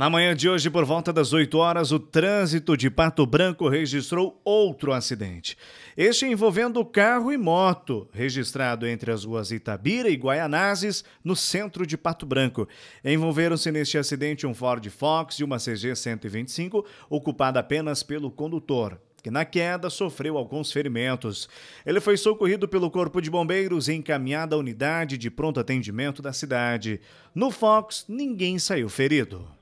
Na manhã de hoje, por volta das 8 horas, o trânsito de Pato Branco registrou outro acidente. Este envolvendo carro e moto, registrado entre as ruas Itabira e Guaianazes, no centro de Pato Branco. Envolveram-se neste acidente um Ford Fox e uma CG 125, ocupada apenas pelo condutor que na queda sofreu alguns ferimentos. Ele foi socorrido pelo Corpo de Bombeiros e encaminhado à unidade de pronto atendimento da cidade. No Fox, ninguém saiu ferido.